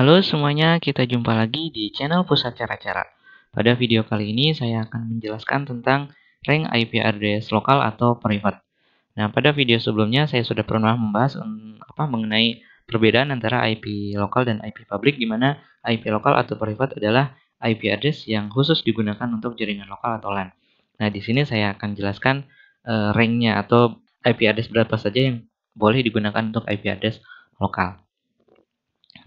Halo semuanya, kita jumpa lagi di channel Pusat Cara-Cara. Pada video kali ini saya akan menjelaskan tentang rank IP address lokal atau private. Nah, pada video sebelumnya saya sudah pernah membahas apa mengenai perbedaan antara IP lokal dan IP public, di mana IP lokal atau private adalah IP address yang khusus digunakan untuk jaringan lokal atau LAN. Nah, di sini saya akan jelaskan uh, ranknya atau IP address berapa saja yang boleh digunakan untuk IP address lokal.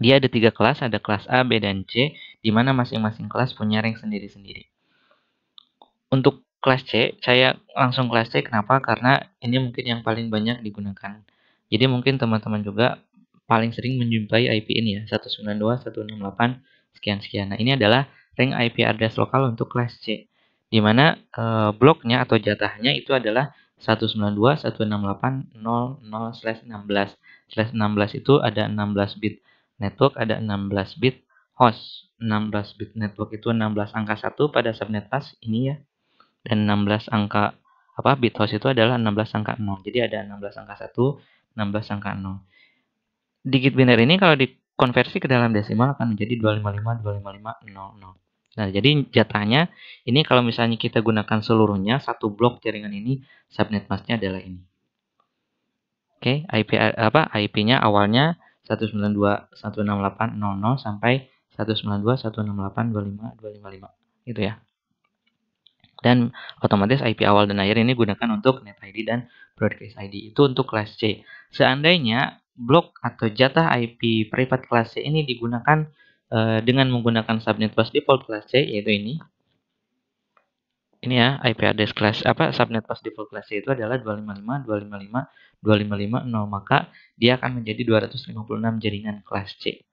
Dia ada tiga kelas, ada kelas A, B, dan C, di mana masing-masing kelas punya rank sendiri-sendiri. Untuk kelas C, saya langsung kelas C, kenapa? Karena ini mungkin yang paling banyak digunakan. Jadi mungkin teman-teman juga paling sering menjumpai IP ini ya, 192, 168, sekian-sekian. Nah, ini adalah rank IP address lokal untuk kelas C, di mana e, bloknya atau jatahnya itu adalah 192.168.00/16/16 itu ada 16 bit. Network ada 16 bit host. 16 bit network itu 16 angka 1 pada subnet pass ini ya. Dan 16 angka apa bit host itu adalah 16 angka 0. Jadi ada 16 angka 1, 16 angka 0. Digit biner ini kalau dikonversi ke dalam desimal akan menjadi 255 255 0, 0. Nah, jadi jatahnya ini kalau misalnya kita gunakan seluruhnya, satu blok jaringan ini subnet masknya adalah ini. Oke, okay, IP apa IP-nya awalnya 192.168.0.0 sampai 192.168.25.255, 168 gitu ya. Dan otomatis IP awal dan akhir ini gunakan untuk net ID dan broadcast ID itu untuk kelas C. Seandainya blok atau jatah IP private kelas C ini digunakan uh, dengan menggunakan subnet bus default kelas C yaitu ini ini ya IP address class apa subnet pas default class itu adalah 255 255 255 0 maka dia akan menjadi 256 jaringan class C.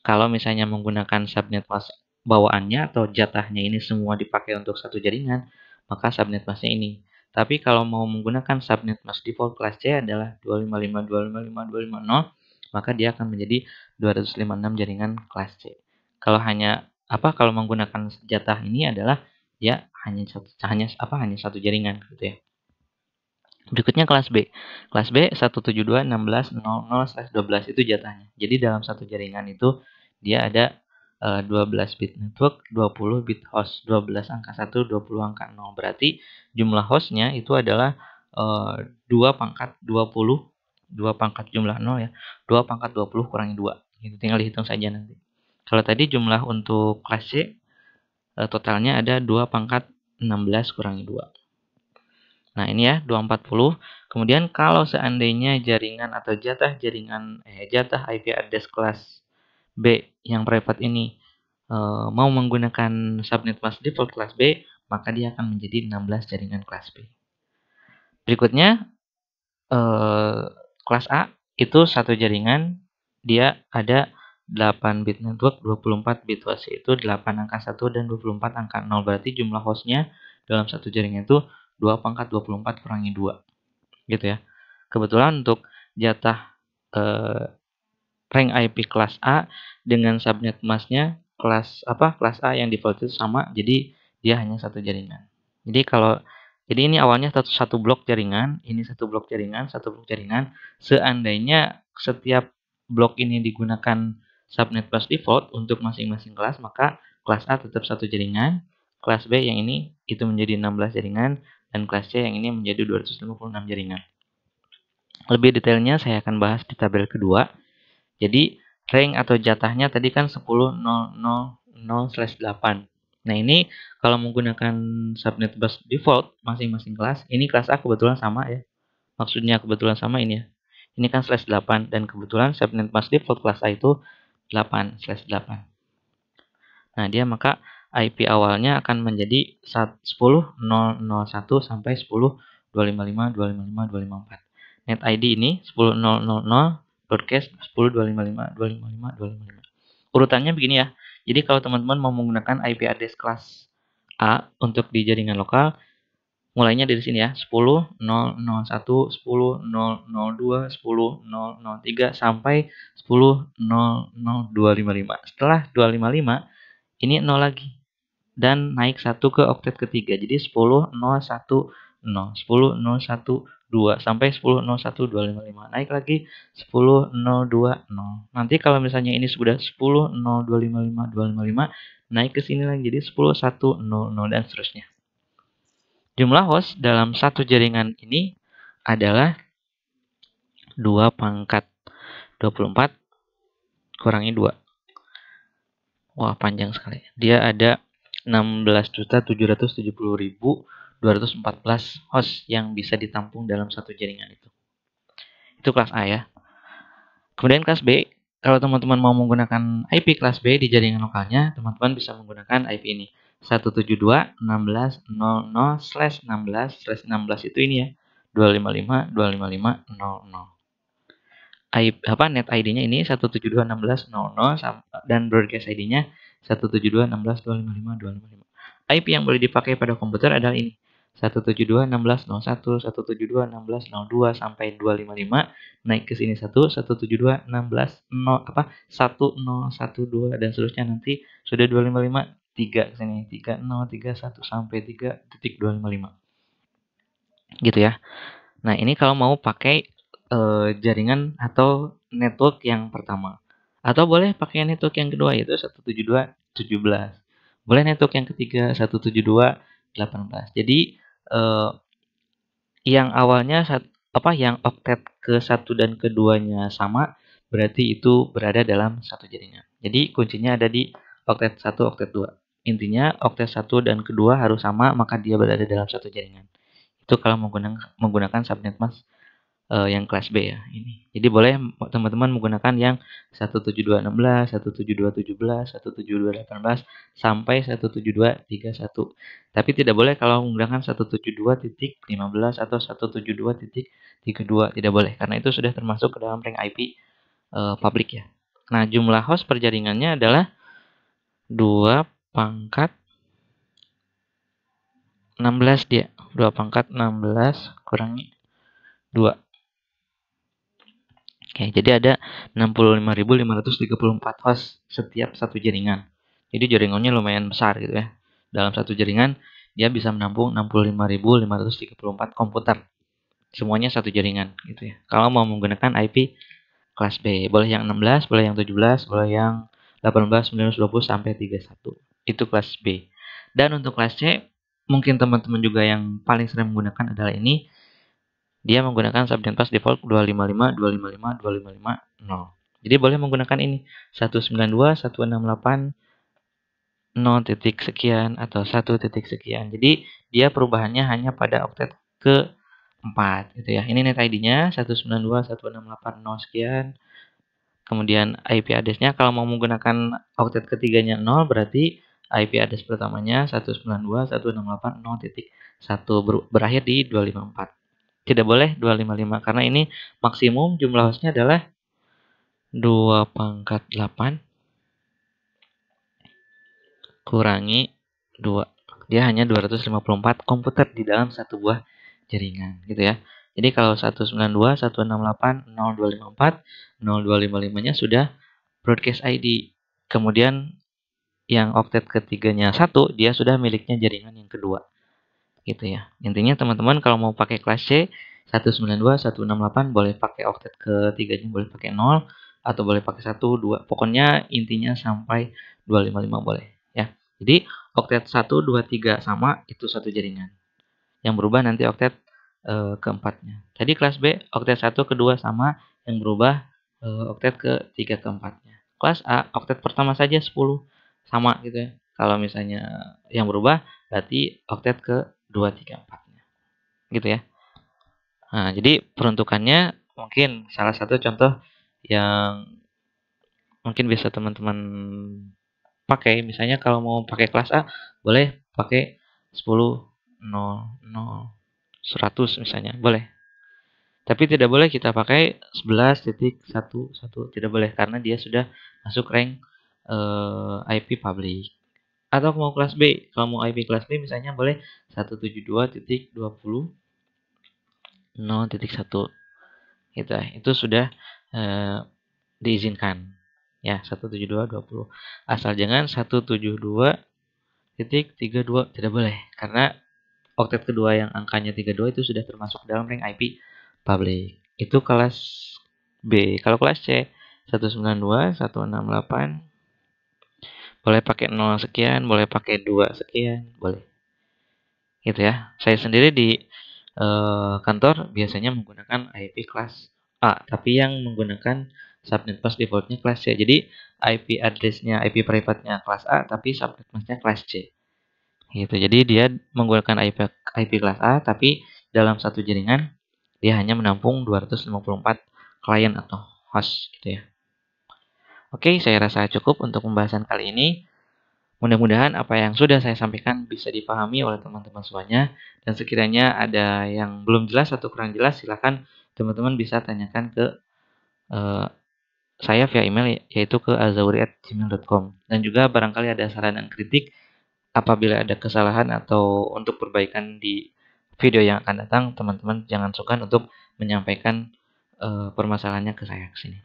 Kalau misalnya menggunakan subnet pas bawaannya atau jatahnya ini semua dipakai untuk satu jaringan, maka subnet masnya ini. Tapi kalau mau menggunakan subnet mask default class C adalah 255 255 250 maka dia akan menjadi 256 jaringan class C. Kalau hanya apa kalau menggunakan jatah ini adalah ya hanya satu hanya apa hanya satu jaringan gitu ya. Berikutnya kelas B. Kelas B 172.16.00/12 itu jatahnya. Jadi dalam satu jaringan itu dia ada uh, eh, 12 bit network, 20 bit host, 12 angka 1, 20 angka 0. Berarti jumlah hostnya itu adalah uh, eh, 2 pangkat 20, 2 pangkat jumlah 0 ya. 2 pangkat 20 kurangi 2. Itu tinggal dihitung saja nanti. Kalau tadi jumlah untuk kelas C Eh, totalnya ada 2 pangkat 16 kurangi 2. Nah ini ya 240. Kemudian kalau seandainya jaringan atau jatah jaringan eh, jatah IP address kelas B yang private ini e, mau menggunakan subnet mask default kelas B, maka dia akan menjadi 16 jaringan kelas B. Berikutnya e, kelas A itu satu jaringan dia ada 8 bit network 24 bit host yaitu 8 angka 1 dan 24 angka 0 berarti jumlah hostnya dalam satu jaringan itu 2 pangkat 24 kurangi 2 gitu ya kebetulan untuk jatah eh, rank IP kelas A dengan subnet masnya kelas apa kelas A yang default itu sama jadi dia hanya satu jaringan jadi kalau jadi ini awalnya satu, satu blok jaringan ini satu blok jaringan satu blok jaringan seandainya setiap blok ini digunakan subnet plus default untuk masing-masing kelas, maka kelas A tetap satu jaringan, kelas B yang ini itu menjadi 16 jaringan, dan kelas C yang ini menjadi 256 jaringan. Lebih detailnya saya akan bahas di tabel kedua. Jadi, rank atau jatahnya tadi kan 10, 0, 0, 0, 8. Nah ini kalau menggunakan subnet bus default masing-masing kelas, ini kelas A kebetulan sama ya. Maksudnya kebetulan sama ini ya. Ini kan slash 8 dan kebetulan subnet bus default kelas A itu 8 slash 8 nah dia maka IP awalnya akan menjadi 10001 sampai 10255 255 254 net ID ini 10000 broadcast 10255 255 255 urutannya begini ya jadi kalau teman-teman mau menggunakan IP address kelas A untuk di jaringan lokal mulainya dari sini ya 10 1 10 2 10 3 sampai 10 5 setelah 255 ini 0 lagi dan naik 1 ke oktet ketiga jadi 10 0 10 2 sampai 10 5 naik lagi 10 0 nanti kalau misalnya ini sudah 10 0255 255 naik ke sini lagi jadi 10 0 dan seterusnya Jumlah host dalam satu jaringan ini adalah 2 pangkat 24 kurangi 2. Wah, panjang sekali. Dia ada 16.770.214 host yang bisa ditampung dalam satu jaringan itu. Itu kelas A ya. Kemudian kelas B, kalau teman-teman mau menggunakan IP kelas B di jaringan lokalnya, teman-teman bisa menggunakan IP ini. 172 16 00 slash 16 slash itu ini ya 255 255 00 apa net ID-nya ini 172.16.00 dan broadcast ID-nya 172.16.255.255. IP yang boleh dipakai pada komputer adalah ini 172.16.01, 172.16.02 sampai 255, naik ke sini 1, 172.16.0 apa 1012 dan seterusnya nanti sudah 255 3 sini 30 31 sampai 3.255 gitu ya nah ini kalau mau pakai e, jaringan atau network yang pertama atau boleh pakai network yang kedua yaitu 172 boleh network yang ketiga 172 18 jadi e, yang awalnya sat, apa yang octet ke satu dan keduanya sama berarti itu berada dalam satu jaringan jadi kuncinya ada di oktet 1, oktet 2. Intinya oktet satu dan kedua harus sama maka dia berada dalam satu jaringan. Itu kalau menggunakan menggunakan subnet mask uh, eh, yang kelas B ya ini. Jadi boleh teman-teman menggunakan yang 17216, 17217, 17218 sampai 17231. Tapi tidak boleh kalau menggunakan 172.15 atau 172.32 tidak boleh karena itu sudah termasuk ke dalam ring IP uh, eh, publik ya. Nah, jumlah host perjaringannya adalah 2 pangkat 16 dia. 2 pangkat 16 kurangi 2. Oke, jadi ada 65.534 host setiap satu jaringan. Jadi jaringannya lumayan besar gitu ya. Dalam satu jaringan dia bisa menampung 65.534 komputer. Semuanya satu jaringan gitu ya. Kalau mau menggunakan IP kelas B, boleh yang 16, boleh yang 17, boleh yang 18, 19, 20 sampai 31 itu kelas B. Dan untuk kelas C, mungkin teman-teman juga yang paling sering menggunakan adalah ini. Dia menggunakan subden pass default 255, 255, 255, 0. Jadi boleh menggunakan ini 192, 168, 0 titik sekian atau 1 titik sekian. Jadi dia perubahannya hanya pada oktet ke 4 gitu ya. Ini net ID-nya 0 sekian. Kemudian IP address-nya kalau mau menggunakan oktet ketiganya 0 berarti IP address pertamanya 192.168.0.1 berakhir di 254. Tidak boleh 255 karena ini maksimum jumlah hostnya adalah 2 pangkat 8 kurangi 2. Dia hanya 254 komputer di dalam satu buah jaringan gitu ya. Jadi kalau 192.168.0.254 0255-nya sudah broadcast ID. Kemudian yang oktet ketiganya satu, dia sudah miliknya jaringan yang kedua. Gitu ya. Intinya teman-teman kalau mau pakai kelas C 192, 168 boleh pakai oktet ketiganya boleh pakai 0 atau boleh pakai 1, 2. Pokoknya intinya sampai 255 boleh ya. Jadi oktet 1, 2, 3 sama itu satu jaringan. Yang berubah nanti oktet e, keempatnya. Tadi kelas B oktet 1 kedua sama yang berubah e, oktet ketiga keempatnya. Kelas A oktet pertama saja 10 sama gitu ya. Kalau misalnya yang berubah berarti oktet ke 2 3 4 nya. Gitu ya. Nah, jadi peruntukannya mungkin salah satu contoh yang mungkin bisa teman-teman pakai misalnya kalau mau pakai kelas A boleh pakai 10 0 0 100 misalnya boleh tapi tidak boleh kita pakai 11.11 tidak boleh karena dia sudah masuk rank uh, eh, IP public atau mau kelas B kalau mau IP kelas B misalnya boleh 172.20.0.1. gitu itu sudah uh, diizinkan ya 172.20 asal jangan 172.32 tidak boleh karena oktet kedua yang angkanya 32 itu sudah termasuk dalam ring IP public itu kelas B kalau kelas C 192 168 boleh pakai 0 sekian, boleh pakai 2 sekian, boleh. Gitu ya. Saya sendiri di e, kantor biasanya menggunakan IP kelas A, tapi yang menggunakan subnet mask defaultnya kelas C. Jadi IP addressnya, IP private-nya kelas A, tapi subnet mask-nya kelas C. Gitu. Jadi dia menggunakan IP IP kelas A, tapi dalam satu jaringan dia hanya menampung 254 klien atau host gitu ya. Oke, saya rasa cukup untuk pembahasan kali ini. Mudah-mudahan apa yang sudah saya sampaikan bisa dipahami oleh teman-teman semuanya. Dan sekiranya ada yang belum jelas atau kurang jelas, silakan teman-teman bisa tanyakan ke uh, saya via email yaitu ke azauri@gmail.com dan juga barangkali ada saran dan kritik apabila ada kesalahan atau untuk perbaikan di video yang akan datang teman-teman jangan sungkan untuk menyampaikan uh, permasalahannya ke saya ke sini.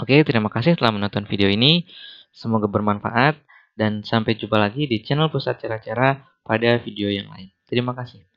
Oke, terima kasih telah menonton video ini. Semoga bermanfaat dan sampai jumpa lagi di channel Pusat Cara-Cara pada video yang lain. Terima kasih.